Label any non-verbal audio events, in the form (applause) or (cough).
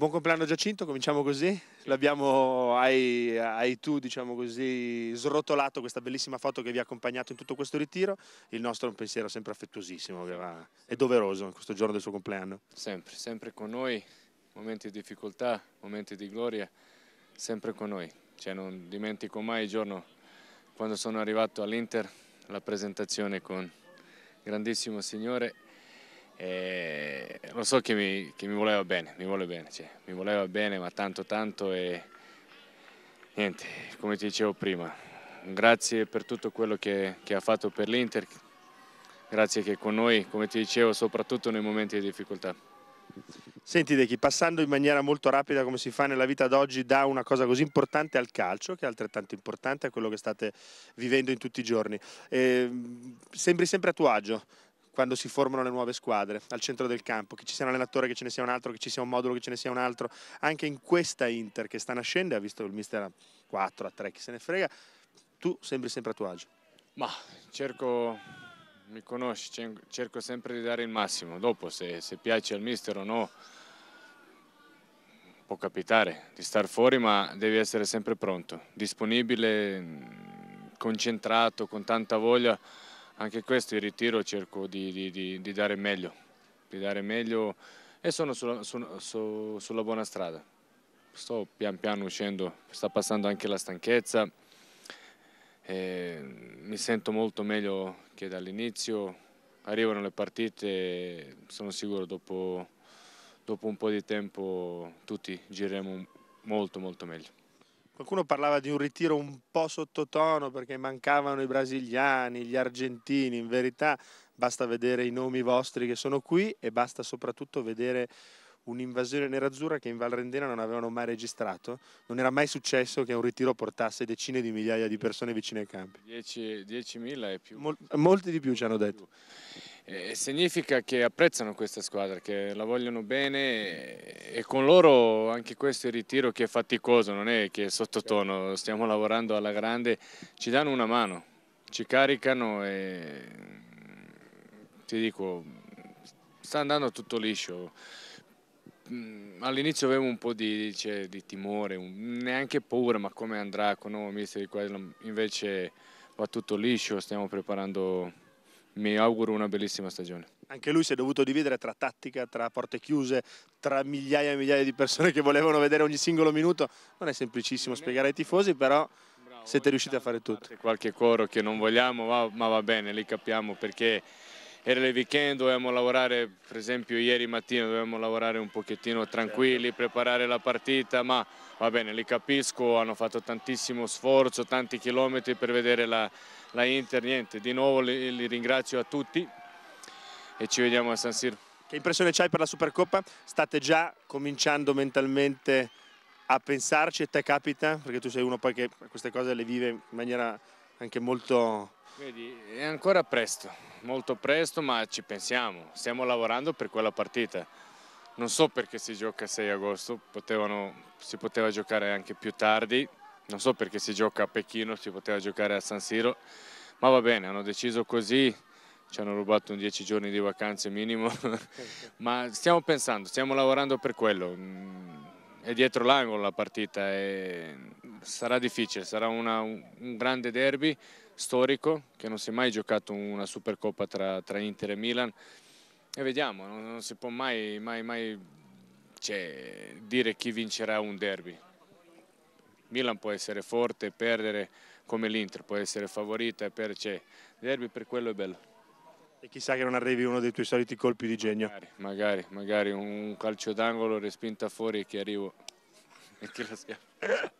Buon compleanno Giacinto, cominciamo così. L'abbiamo, hai, hai, tu, diciamo così, srotolato questa bellissima foto che vi ha accompagnato in tutto questo ritiro. Il nostro è un pensiero sempre affettuosissimo che va, è doveroso in questo giorno del suo compleanno. Sempre, sempre con noi, momenti di difficoltà, momenti di gloria, sempre con noi. Cioè, non dimentico mai il giorno quando sono arrivato all'Inter, la presentazione con grandissimo signore e eh, lo so che mi, che mi, voleva bene, mi voleva bene, cioè, mi voleva bene ma tanto tanto e niente, come ti dicevo prima, grazie per tutto quello che, che ha fatto per l'Inter, grazie che con noi, come ti dicevo, soprattutto nei momenti di difficoltà. Senti Dechi, passando in maniera molto rapida come si fa nella vita d'oggi da una cosa così importante al calcio, che è altrettanto importante a quello che state vivendo in tutti i giorni, eh, sembri sempre a tuo agio, quando si formano le nuove squadre al centro del campo, che ci sia un allenatore, che ce ne sia un altro, che ci sia un modulo, che ce ne sia un altro, anche in questa Inter che sta nascendo, ha visto il mister a 4, a 3, chi se ne frega, tu sembri sempre a tuo agio. Ma cerco, mi conosci, cerco sempre di dare il massimo, dopo se, se piace al mister o no, può capitare di star fuori ma devi essere sempre pronto, disponibile, concentrato, con tanta voglia anche questo il ritiro cerco di, di, di, di dare meglio, dare meglio e sono sulla, su, su, sulla buona strada. Sto pian piano uscendo, sta passando anche la stanchezza, mi sento molto meglio che dall'inizio, arrivano le partite sono sicuro dopo, dopo un po' di tempo tutti gireremo molto molto meglio. Qualcuno parlava di un ritiro un po' sottotono perché mancavano i brasiliani, gli argentini, in verità basta vedere i nomi vostri che sono qui e basta soprattutto vedere un'invasione nerazzurra che in Val Rendena non avevano mai registrato. Non era mai successo che un ritiro portasse decine di migliaia di persone vicine ai campi. 10.000 e più. Mol molti di più ci hanno detto. E significa che apprezzano questa squadra, che la vogliono bene e con loro anche questo ritiro che è faticoso, non è che è sottotono, stiamo lavorando alla grande, ci danno una mano, ci caricano e ti dico, sta andando tutto liscio. Mm, all'inizio avevo un po' di, cioè, di timore, un, neanche paura, ma come andrà con il nuovo mister di qua, invece va tutto liscio, stiamo preparando mi auguro una bellissima stagione. Anche lui si è dovuto dividere tra tattica, tra porte chiuse, tra migliaia e migliaia di persone che volevano vedere ogni singolo minuto. Non è semplicissimo spiegare ai tifosi, però Bravo, siete riusciti a fare tutto. Qualche coro che non vogliamo, ma va bene, li capiamo perché era il weekend, dovevamo lavorare, per esempio ieri mattina dovevamo lavorare un pochettino tranquilli, certo. preparare la partita, ma va bene, li capisco, hanno fatto tantissimo sforzo, tanti chilometri per vedere la, la Inter, niente, di nuovo li, li ringrazio a tutti e ci vediamo a San Siro. Che impressione c'hai per la Supercoppa? State già cominciando mentalmente a pensarci e te capita? Perché tu sei uno poi che queste cose le vive in maniera anche molto... Vedi, è ancora presto, molto presto ma ci pensiamo, stiamo lavorando per quella partita. Non so perché si gioca 6 agosto, Potevano, si poteva giocare anche più tardi, non so perché si gioca a Pechino, si poteva giocare a San Siro, ma va bene, hanno deciso così, ci hanno rubato un 10 giorni di vacanze minimo, (laughs) ma stiamo pensando, stiamo lavorando per quello, mm, è dietro l'angolo la partita, è sarà difficile, sarà una, un grande derby storico che non si è mai giocato una Supercoppa tra, tra Inter e Milan e vediamo, non, non si può mai, mai, mai cioè, dire chi vincerà un derby. Milan può essere forte e perdere come l'Inter, può essere favorita e perdere, cioè, derby per quello è bello. E chissà che non arrivi uno dei tuoi soliti colpi di genio. Magari, magari, magari un calcio d'angolo respinta fuori e che arrivo (laughs) e che la schiaffo.